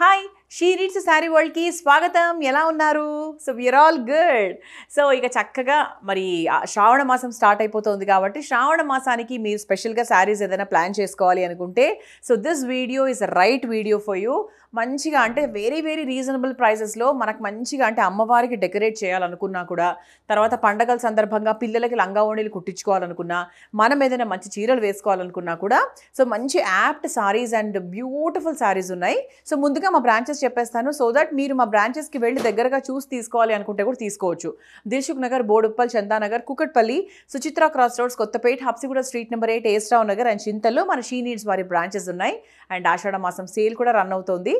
hi she reads sari వరల్డ్కి స్వాగతం ఎలా ఉన్నారు so we are all good so ఇక చక్కగా మరి శ్రావణ మాసం స్టార్ట్ అయిపోతుంది కాబట్టి శ్రావణ మాసానికి మీరు స్పెషల్గా శారీస్ ఏదైనా ప్లాన్ చేసుకోవాలి అనుకుంటే so this video is right video for you మంచిగా అంటే వెరీ వెరీ రీజనబుల్ ప్రైజెస్లో మనకు మంచిగా అంటే అమ్మవారికి డెకరేట్ చేయాలనుకున్నా కూడా తర్వాత పండగల సందర్భంగా పిల్లలకి లంగావోణీలు కుట్టించుకోవాలనుకున్నా మనం ఏదైనా మంచి చీరలు వేసుకోవాలనుకున్నా కూడా సో మంచి apt sarees and beautiful sarees ఉన్నాయి సో ముందుగా మా బ్రాంచెస్ చెప్పేస్తాను సో దట్ మీరు మా బ్రాంచెస్కి వెళ్ళి దగ్గరగా చూసి తీసుకోవాలి అనుకుంటే కూడా తీసుకోవచ్చు Dilsukhnagar Boduppal Chandanagar Kukatpally Suchitra cross roads Kothapet Habsiguda street number eight AS Rao Nagar and చింతల్లో మన షీ నీడ్స్ వారి బ్రాంచెస్ ఉన్నాయి అండ్ ఆషాఢ మాసం సేల్ కూడా రన్ అవుతుంది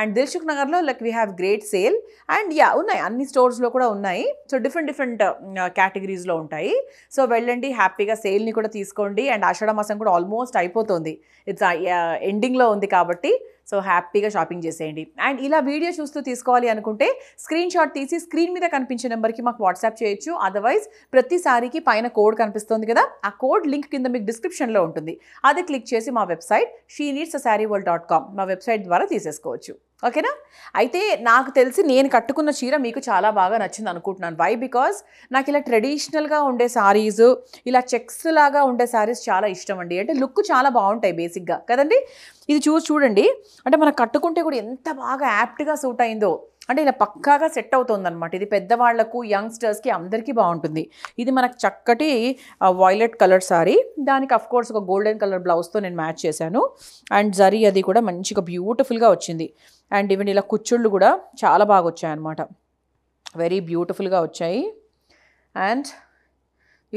అండ్ దిల్షుక్ నగర్లో like we have great sale and yeah ఉన్నాయి అన్ని స్టోర్స్లో కూడా ఉన్నాయి సో డిఫరెంట్ డిఫరెంట్ కేటగిరీస్లో ఉంటాయి సో వెళ్ళండి హ్యాపీగా సేల్ని కూడా తీసుకోండి అండ్ ఆషాఢ మాసం కూడా ఆల్మోస్ట్ అయిపోతుంది ఇట్స్ ఎండింగ్లో uh, ఉంది కాబట్టి సో హ్యాపీగా షాపింగ్ చేసేయండి అండ్ ఇలా వీడియో చూస్తూ తీసుకోవాలి అనుకుంటే స్క్రీన్ షాట్ తీసి స్క్రీన్ మీద కనిపించే నెంబర్కి మాకు వాట్సాప్ చేయొచ్చు అదర్వైజ్ ప్రతిసారికి పైన కోడ్ కనిపిస్తుంది కదా ఆ కోడ్ లింక్ కింద మీకు డిస్క్రిప్షన్లో ఉంటుంది అది క్లిక్ చేసి మా website She Needs dot com మా వెబ్సైట్ ద్వారా తీసేసుకోవచ్చు ఓకేనా అయితే నాకు తెలిసి నేను కట్టుకున్న చీర మీకు చాలా బాగా నచ్చింది అనుకుంటున్నాను వై బికాజ్ నాకు ఇలా ట్రెడిషనల్గా ఉండే శారీస్ ఇలా చెక్స్ లాగా ఉండే శారీస్ చాలా ఇష్టం అండి అంటే లుక్ చాలా బాగుంటాయి బేసిక్గా కదండి ఇది చూసి చూడండి అంటే మనం కట్టుకుంటే కూడా ఎంత బాగా యాప్ట్గా సూట్ అయిందో అంటే ఇలా పక్కాగా సెట్ అనమాట ఇది పెద్దవాళ్లకు యంగ్స్టర్స్కి అందరికీ బాగుంటుంది ఇది మనకు చక్కటి వైలెట్ కలర్ సారీ దానికి అఫ్ కోర్స్ ఒక గోల్డెన్ కలర్ బ్లౌజ్తో నేను మ్యాచ్ చేశాను అండ్ జరీ అది కూడా మంచిగా బ్యూటిఫుల్గా వచ్చింది అండ్ ఈవెన్ ఇలా కుచ్చుళ్ళు కూడా చాలా బాగా వచ్చాయి అనమాట వెరీ బ్యూటిఫుల్గా వచ్చాయి అండ్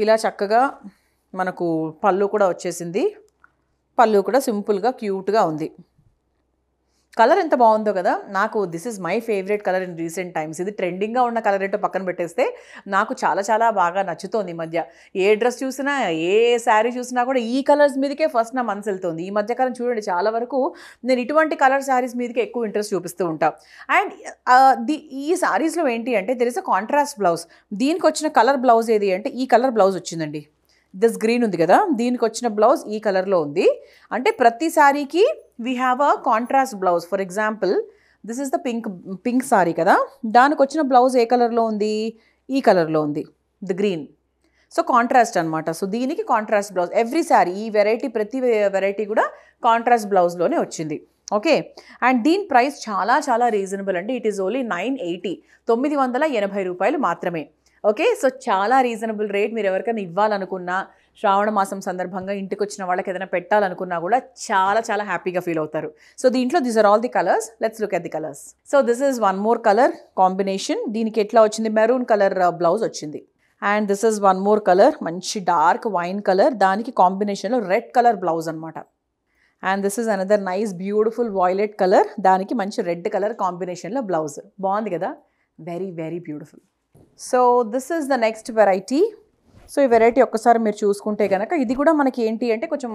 ఇలా చక్కగా మనకు పళ్ళు కూడా వచ్చేసింది పళ్ళు కూడా సింపుల్గా క్యూట్గా ఉంది కలర్ ఎంత బాగుందో కదా నాకు this is my favourite colour in recent times ఇది ట్రెండింగ్గా ఉన్న కలర్ ఏంటో పక్కన పెట్టేస్తే నాకు చాలా చాలా బాగా నచ్చుతోంది ఈ మధ్య ఏ డ్రెస్ చూసినా ఏ శారీ చూసినా కూడా ఈ కలర్స్ మీదకే ఫస్ట్ నా మనసు వెళ్తుంది ఈ మధ్యకాలం చూడండి చాలా వరకు నేను ఇటువంటి కలర్ శారీస్ మీదకే ఎక్కువ ఇంట్రెస్ట్ చూపిస్తూ ఉంటాను అండ్ ది ఈ శారీస్లో ఏంటి అంటే there is a contrast blouse దీనికి వచ్చిన కలర్ బ్లౌజ్ ఏది అంటే ఈ కలర్ బ్లౌజ్ వచ్చిందండి దిస్ గ్రీన్ ఉంది కదా దీనికి వచ్చిన బ్లౌజ్ ఈ కలర్లో ఉంది అంటే ప్రతి శారీకి we have a contrast blouse for example this is the pink pink sari కదా దానికి వచ్చిన బ్లౌజ్ ఏ కలర్లో ఉంది ఈ కలర్లో ఉంది ద గ్రీన్ సో కాంట్రాస్ట్ అనమాట సో దీనికి కాంట్రాస్ట్ బ్లౌజ్ ఎవ్రీ శారీ ఈ వెరైటీ ప్రతి వెరైటీ కూడా కాంట్రాస్ట్ బ్లౌజ్లోనే వచ్చింది ఓకే అండ్ దీని ప్రైస్ చాలా చాలా రీజనబుల్ అండి it is only nine eighty తొమ్మిది వందల ఎనభై రూపాయలు మాత్రమే ఓకే సో చాలా రీజనబుల్ రేట్ మీరు ఎవరికైనా ఇవ్వాలనుకున్నా శ్రావణ మాసం సందర్భంగా ఇంటికి వచ్చిన వాళ్ళకి ఏదైనా పెట్టాలనుకున్నా కూడా చాలా చాలా హ్యాపీగా ఫీల్ అవుతారు సో దీంట్లో these are all the colours let's look at the colours so this is one more colour combination దీనికి ఎట్లా వచ్చింది మెరూన్ కలర్ బ్లౌజ్ వచ్చింది and this is one more colour మంచి డార్క్ వైన్ కలర్ దానికి కాంబినేషన్లో red colour blouse అనమాట and this is another nice beautiful violet colour దానికి మంచి రెడ్ కలర్ కాంబినేషన్లో బ్లౌజ్ బాగుంది కదా very very beautiful so this is the next variety so ఈ వెరైటీ ఒక్కసారి మీరు చూసుకుంటే కనుక ఇది కూడా మనకి ఏంటి అంటే కొంచెం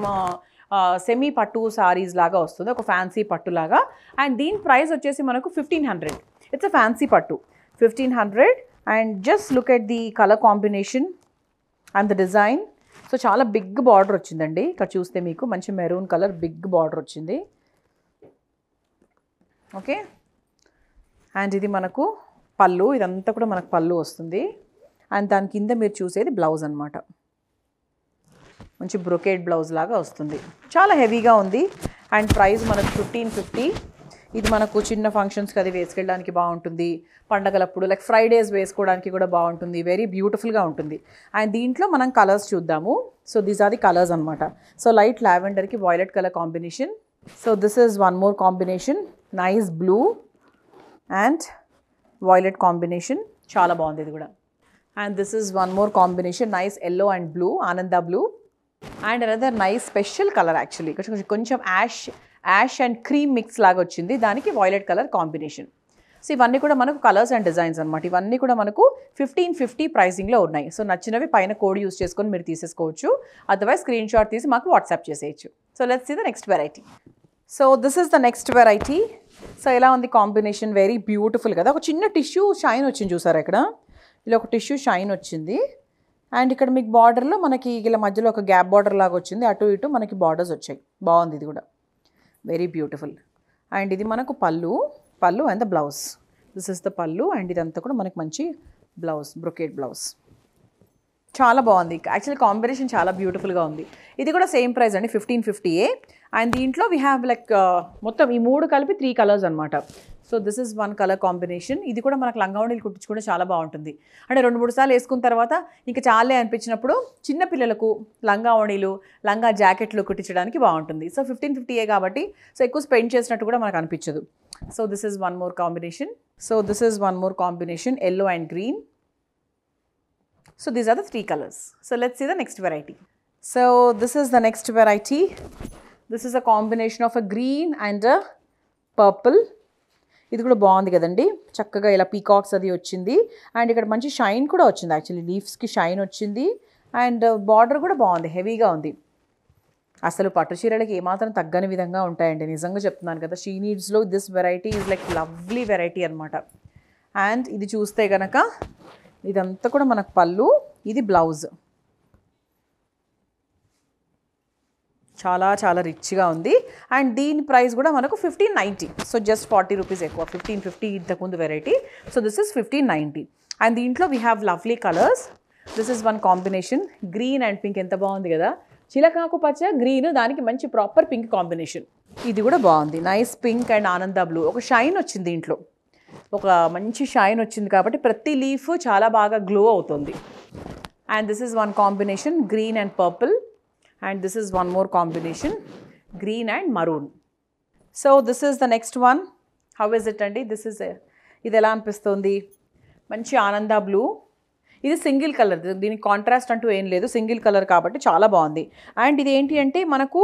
సెమీ పట్టు సారీస్ లాగా వస్తుంది ఒక ఫ్యాన్సీ పట్టు లాగా అండ్ దీని ప్రైస్ వచ్చేసి మనకు fifteen hundred it's a fancy పట్టు fifteen hundred and just look at the colour combination and the design so చాలా బిగ్ బార్డర్ వచ్చిందండి ఇక్కడ చూస్తే మీకు మంచి మెరూన్ కలర్ బిగ్ బార్డర్ వచ్చింది ఓకే అండ్ ఇది మనకు పళ్ళు ఇదంతా కూడా మనకు పళ్ళు వస్తుంది అండ్ దాని కింద మీరు చూసేది బ్లౌజ్ అనమాట మంచి బ్రొకేడ్ బ్లౌజ్ లాగా వస్తుంది చాలా హెవీగా ఉంది అండ్ ప్రైస్ మనకు ఫిఫ్టీన్ ఫిఫ్టీ ఇది మనకు చిన్న ఫంక్షన్స్కి అది వేసుకెళ్ళడానికి బాగుంటుంది పండగలప్పుడు లైక్ ఫ్రైడేస్ వేసుకోవడానికి కూడా బాగుంటుంది వెరీ బ్యూటిఫుల్గా ఉంటుంది అండ్ దీంట్లో మనం కలర్స్ చూద్దాము so these are the colours అనమాట సో లైట్ లావెండర్కి violet colour combination so this is one more combination nice blue and violet combination చాలా బాగుంది ఇది కూడా and this is one more combination nice yellow and blue ఆనంద blue and another nice special colour actually కొంచెం కొంచెం ash ash and cream mix లాగా వచ్చింది దానికి వాయిలెట్ కలర్ కాంబినేషన్ సో ఇవన్నీ కూడా మనకు కలర్స్ అండ్ డిజైన్స్ అనమాట ఇవన్నీ కూడా మనకు ఫిఫ్టీన్ ఫిఫ్టీ ప్రైసింగ్లో ఉన్నాయి సో నచ్చినవి పైన కోడ్ యూస్ చేసుకొని మీరు తీసేసుకోవచ్చు అదర్వైజ్ స్క్రీన్ షాట్ తీసి మాకు వాట్సాప్ చేసేయచ్చు సో లెట్స్ ఈ the next variety so this is the next variety so ఎలా ఉంది కాంబినేషన్ వెరీ బ్యూటిఫుల్ కదా ఒక చిన్న టిష్యూ షైన్ వచ్చింది చూసారా ఇక్కడ ఇలా ఒక టిష్యూ షైన్ వచ్చింది అండ్ ఇక్కడ మీకు బార్డర్లో మనకి ఇలా మధ్యలో ఒక గ్యాప్ బార్డర్ లాగా వచ్చింది అటు ఇటు మనకి బార్డర్స్ వచ్చాయి బాగుంది ఇది కూడా వెరీ బ్యూటిఫుల్ అండ్ ఇది మనకు పళ్ళు పళ్ళు and the blouse this is the పళ్ళు అండ్ ఇదంతా కూడా మనకి మంచి బ్లౌజ్ బ్రొకేట్ బ్లౌజ్ చాలా బాగుంది యాక్చువల్లీ కాంబినేషన్ చాలా బ్యూటిఫుల్గా ఉంది ఇది కూడా సేమ్ ప్రైస్ అండి ఫిఫ్టీన్ ఫిఫ్టీయే అండ్ దీంట్లో వీ హ్యావ్ లైక్ మొత్తం ఈ మూడు కలిపి త్రీ కలర్స్ అనమాట so this is one colour combination ఇది కూడా మనకు లంగావణీలు కుట్టించుకుంటే చాలా బాగుంటుంది అంటే రెండు మూడు సార్లు వేసుకున్న తర్వాత ఇంకా చాలే అనిపించినప్పుడు చిన్నపిల్లలకు లంగావణీలు లంగా జాకెట్లు కుట్టించడానికి బాగుంటుంది సో ఫిఫ్టీన్ ఫిఫ్టీయే కాబట్టి సో ఎక్కువ స్పెండ్ చేసినట్టు కూడా మనకు అనిపించదు so this is one more combination so this is one more combination yellow and green so these are the three colours so let's ఈ the next variety so this is the next variety this is a combination of a green and a purple ఇది కూడా బాగుంది కదండి చక్కగా ఇలా peacocks అది వచ్చింది and ఇక్కడ మంచి షైన్ కూడా వచ్చింది యాక్చువల్లీ లీవ్స్కి షైన్ వచ్చింది అండ్ బార్డర్ కూడా బాగుంది హెవీగా ఉంది అసలు పట్టు చీరలకి ఏమాత్రం తగ్గని విధంగా ఉంటాయండి నిజంగా చెప్తున్నాను కదా షీ నీడ్స్లో this variety is like lovely variety అనమాట అండ్ ఇది చూస్తే కనుక ఇదంతా కూడా మనకు పళ్ళు ఇది బ్లౌజ్ చాలా చాలా రిచ్గా ఉంది అండ్ దీని ప్రైస్ కూడా మనకు fifteen ninety so just forty rupees ఎక్కువ ఫిఫ్టీన్ ఫిఫ్టీ ఇంతకుముందు variety so this is fifteen ninety and దీంట్లో we have lovely colours this is one combination green and pink ఎంత బాగుంది కదా చిలకాకు పచ్చ గ్రీన్ దానికి మంచి ప్రాపర్ పింక్ కాంబినేషన్ ఇది కూడా బాగుంది నైస్ పింక్ అండ్ ఆనంద బ్లూ ఒక షైన్ వచ్చింది దీంట్లో ఒక మంచి షైన్ వచ్చింది కాబట్టి ప్రతి లీఫ్ చాలా బాగా గ్లో అవుతుంది and this is one combination green and purple and this is one more combination green and maroon so this is the next one how is it అండి దిస్ ఇస్ ఇది ఎలా అనిపిస్తుంది మంచి ఆనంద బ్లూ ఇది సింగిల్ కలర్ దీనికి contrast అంటూ ఏం లేదు సింగిల్ కలర్ కాబట్టి చాలా బాగుంది అండ్ ఇది ఏంటి అంటే మనకు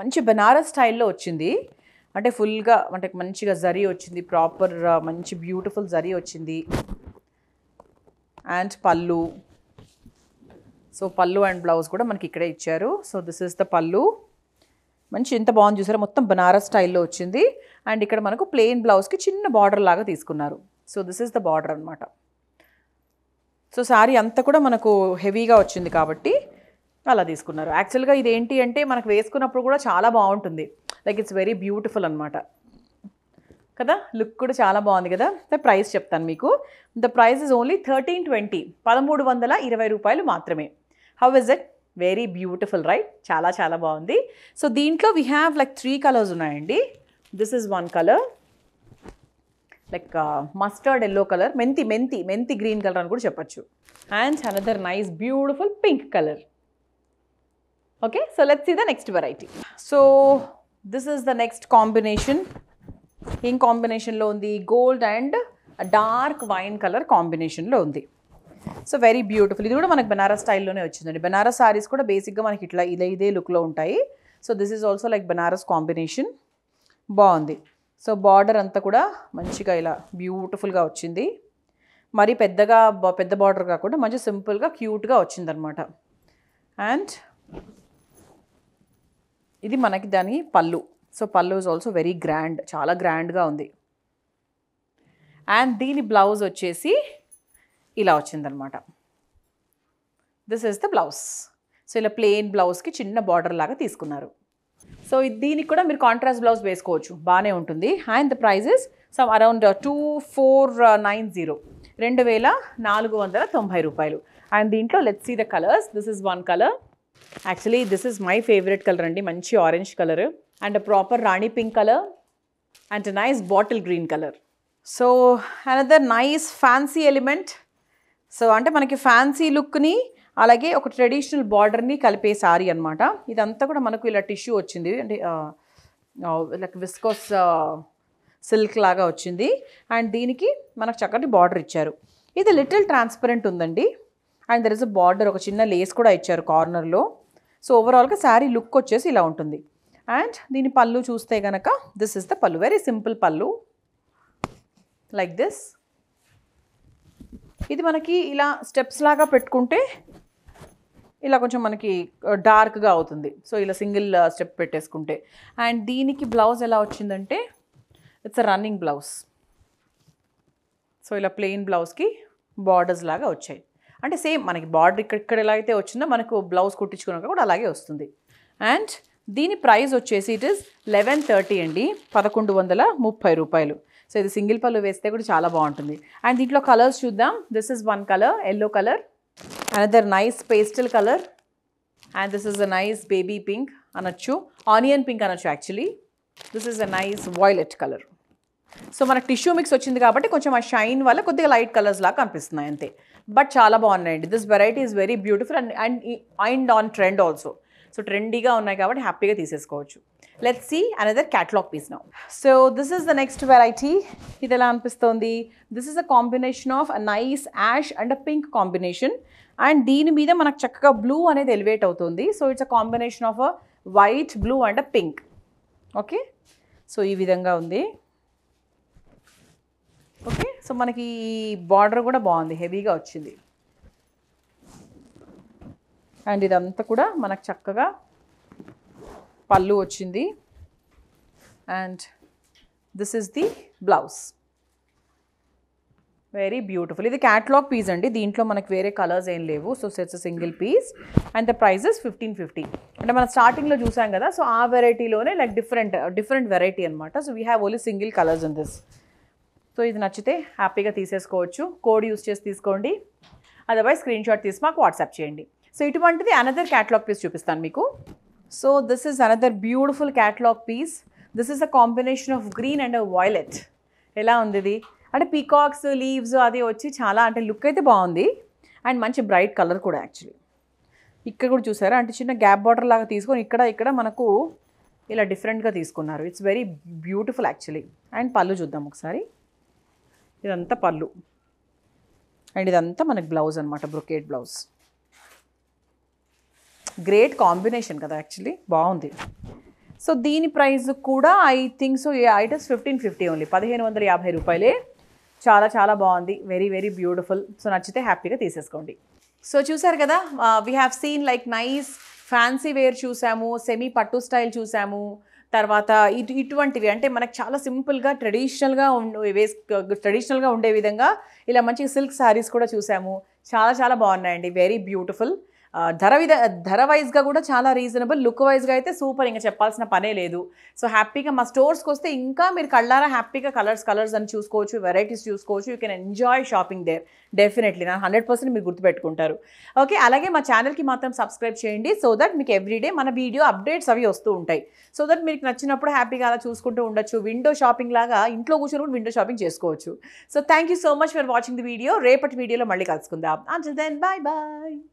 మంచి బెనారస్ స్టైల్లో వచ్చింది అంటే ఫుల్గా అంటే మంచిగా జరీ వచ్చింది ప్రాపర్ మంచి బ్యూటిఫుల్ జరీ వచ్చింది అండ్ పళ్ళు సో పళ్ళు అండ్ బ్లౌజ్ కూడా మనకి ఇక్కడే ఇచ్చారు సో దిస్ ఇస్ ద పళ్ళు మంచి ఎంత బాగుంది చూసారా మొత్తం బనారస్ స్టైల్లో వచ్చింది అండ్ ఇక్కడ మనకు ప్లెయిన్ బ్లౌజ్కి చిన్న బార్డర్ లాగా తీసుకున్నారు so this is the border అనమాట సో శారీ అంతా కూడా మనకు హెవీగా వచ్చింది కాబట్టి అలా తీసుకున్నారు యాక్చువల్గా ఇది ఏంటి అంటే మనకు వేసుకున్నప్పుడు కూడా చాలా బాగుంటుంది లైక్ ఇట్స్ వెరీ బ్యూటిఫుల్ అనమాట కదా లుక్ కూడా చాలా బాగుంది కదా ప్రైస్ చెప్తాను మీకు the price is only thirteen twenty పదమూడు వందల ఇరవై రూపాయలు మాత్రమే how is it very beautiful right చాలా చాలా బాగుంది సో దీంట్లో we have like three colours ఉన్నాయండి this is one colour like mustard yellow colour మెంతి మెంతి మెంతి గ్రీన్ కలర్ అని కూడా చెప్పచ్చు and another nice beautiful pink colour okay so let's see the next variety so this is the next combination ఏం కాంబినేషన్లో ఉంది gold and dark wine colour కాంబినేషన్లో ఉంది సో వెరీ బ్యూటిఫుల్ ఇది కూడా మనకి బెనారస్ స్టైల్లోనే వచ్చిందండి బెనారస్ సారీస్ కూడా బేసిక్గా మనకి ఇట్లా ఇలా ఇదే లుక్లో ఉంటాయి so this is also like Banaras combination బాగుంది సో బార్డర్ అంతా కూడా మంచిగా ఇలా బ్యూటిఫుల్గా వచ్చింది మరి పెద్దగా పెద్ద బార్డర్ కాకుండా మంచి సింపుల్గా క్యూట్గా వచ్చిందనమాట అండ్ ఇది మనకి దాని పళ్ళు సో పళ్ళు ఇస్ ఆల్సో వెరీ గ్రాండ్ చాలా గ్రాండ్గా ఉంది అండ్ దీని బ్లౌజ్ వచ్చేసి ఇలా వచ్చిందనమాట this is the blouse so ఇలా ప్లెయిన్ బ్లౌజ్కి చిన్న బార్డర్ లాగా తీసుకున్నారు సో దీనికి కూడా మీరు కాంట్రాస్ట్ బ్లౌజ్ వేసుకోవచ్చు బాగానే ఉంటుంది and the prices some around two four nine zero రెండు వేల నాలుగు వందల తొంభై రూపాయలు అండ్ దీంట్లో let's see the colours this is one colour actually this is my favourite colour అండి మంచి ఆరెంజ్ కలర్ అండ్ ప్రాపర్ రాణి pink colour and nice bottle green colour so another nice fancy element so అంటే మనకి fancy లుక్ని అలాగే ఒక traditional బార్డర్ని కలిపే sorry అనమాట ఇదంతా కూడా మనకు ఇలా టిష్యూ వచ్చింది అంటే లైక్ విస్కోస్ సిల్క్ లాగా వచ్చింది అండ్ దీనికి మనకు చక్కటి బార్డర్ ఇచ్చారు ఇది లిటిల్ ట్రాన్స్పరెంట్ ఉందండి and there is a border ఒక చిన్న లేస్ కూడా ఇచ్చారు కార్నర్లో సో ఓవరాల్గా శారీ లుక్ వచ్చేసి ఇలా ఉంటుంది అండ్ దీని పళ్ళు చూస్తే కనుక దిస్ ఇస్ ద పళ్ళు వెరీ సింపుల్ పళ్ళు లైక్ దిస్ ఇది మనకి ఇలా స్టెప్స్ లాగా పెట్టుకుంటే ఇలా కొంచెం మనకి డార్క్గా అవుతుంది సో ఇలా సింగిల్ స్టెప్ పెట్టేసుకుంటే అండ్ దీనికి బ్లౌజ్ ఎలా వచ్చిందంటే it's a running blouse so ఇలా ప్లెయిన్ బ్లౌజ్కి బార్డర్స్ లాగా వచ్చాయి అంటే సేమ్ మనకి బార్డర్ ఇక్కడ ఇక్కడ ఎలా అయితే వచ్చిందో మనకు బ్లౌజ్ కుట్టించుకున్నాక కూడా అలాగే వస్తుంది అండ్ దీని ప్రైస్ వచ్చేసి ఇట్ ఇస్ లెవెన్ థర్టీ అండి పదకొండు వందల ముప్పై రూపాయలు సో ఇది సింగిల్ పళ్ళు వేస్తే కూడా చాలా బాగుంటుంది అండ్ దీంట్లో కలర్స్ చూద్దాం this is one colour yellow colour another nice pastel colour and this is a nice baby pink అనొచ్చు ఆనియన్ పింక్ అనొచ్చు actually this is a nice violet colour so మనకు టిష్యూ మిక్స్ వచ్చింది కాబట్టి కొంచెం ఆ shine వల్ల కొద్దిగా లైట్ కలర్స్ లాగా కనిపిస్తున్నాయి అంతే బట్ చాలా బాగున్నాయండి this variety is very beautiful and and and on trend also so ట్రెండీగా ఉన్నాయి కాబట్టి హ్యాపీగా తీసేసుకోవచ్చు let see another catalogue piece now so this is the next variety ఇది ఎలా అనిపిస్తోంది this is a combination of a nice ash and a pink combination and దీని మీద మనకు చక్కగా బ్లూ అనేది ఎలివేట్ అవుతుంది so it's a combination of a white blue and a pink okay so ఈ విధంగా ఉంది ఓకే సో మనకి బార్డర్ కూడా బాగుంది హెవీగా వచ్చింది అండ్ ఇదంతా కూడా మనకు చక్కగా పళ్ళు వచ్చింది and this is the blouse very beautiful ఇది క్యాట్లాగ్ పీస్ అండి దీంట్లో మనకి వేరే కలర్స్ ఏం లేవు so sets single piece and the prices fifteen fifty అంటే మనం స్టార్టింగ్లో చూసాం కదా సో ఆ వెరైటీలోనే లైక్ డిఫరెంట్ డిఫరెంట్ వెరైటీ అనమాట so we have only single colours in this so ఇది నచ్చితే హ్యాపీగా తీసేసుకోవచ్చు కోడ్ యూస్ చేసి తీసుకోండి అదర్వైజ్ స్క్రీన్ షాట్ తీసి మాకు వాట్సాప్ చేయండి సో ఇటువంటిది అనదర్ క్యాటలాగ్ పీస్ చూపిస్తాను మీకు so this is another beautiful catalogue piece this is a combination of green and violet ఎలా ఉంది ఇది అంటే పీకాక్స్ లీవ్స్ అది వచ్చి చాలా అంటే లుక్ అయితే బాగుంది అండ్ మంచి బ్రైట్ కలర్ కూడా యాక్చువల్లీ ఇక్కడ కూడా చూసారా అంటే చిన్న గ్యాప్ బార్డర్ లాగా తీసుకొని ఇక్కడ ఇక్కడ మనకు ఇలా డిఫరెంట్గా తీసుకున్నారు it's very beautiful actually and పళ్ళు చూద్దాం ఒకసారి ఇదంతా పళ్ళు అండ్ ఇదంతా మనకు బ్లౌజ్ అనమాట బ్రొకేట్ బ్లౌజ్ గ్రేట్ కాంబినేషన్ కదా యాక్చువల్లీ బాగుంది సో దీని ప్రైస్ కూడా I think so a items fifteen fifty only పదిహేను వందల యాభై రూపాయలే చాలా చాలా బాగుంది వెరీ వెరీ బ్యూటిఫుల్ సో నచ్చితే హ్యాపీగా తీసేసుకోండి సో చూసారు కదా we have seen like nice fancy wear చూసాము సెమీ పట్టు స్టైల్ చూసాము తర్వాత ఇటు ఇటువంటివి అంటే మనకు చాలా సింపుల్గా ట్రెడిషనల్గా ఉండే వేస్ ట్రెడిషనల్గా ఉండే విధంగా ఇలా మంచి సిల్క్ శారీస్ కూడా చూసాము చాలా చాలా బాగున్నాయండి వెరీ బ్యూటిఫుల్ ధర విధ ధర వైజ్గా కూడా చాలా రీజనబుల్ లుక్ వైజ్గా అయితే సూపర్ ఇంకా చెప్పాల్సిన పనే లేదు సో హ్యాపీగా మా స్టోర్స్కి వస్తే ఇంకా మీరు కళ్ళారా హ్యాపీగా కలర్స్ కలర్స్ అని చూసుకోవచ్చు వెరైటీస్ చూసుకోవచ్చు you can enjoy shopping there definitely నా హండ్రెడ్ పర్సెంట్ మీరు గుర్తుపెట్టుకుంటారు ఓకే అలాగే మా ఛానల్కి మాత్రం సబ్స్క్రైబ్ చేయండి సో దట్ మీకు ఎవ్రీడే మన వీడియో అప్డేట్స్ అవి వస్తూ ఉంటాయి సో దట్ మీకు నచ్చినప్పుడు హ్యాపీగా అలా చూసుకుంటూ ఉండొచ్చు విండో షాపింగ్ లాగా ఇంట్లో కూర్చొని కూడా విండో షాపింగ్ చేసుకోవచ్చు so thank you so much for watching the video రేపటి వీడియోలో మళ్ళీ కలుసుకుందాం అంటే దెన్ బాయ్ బాయ్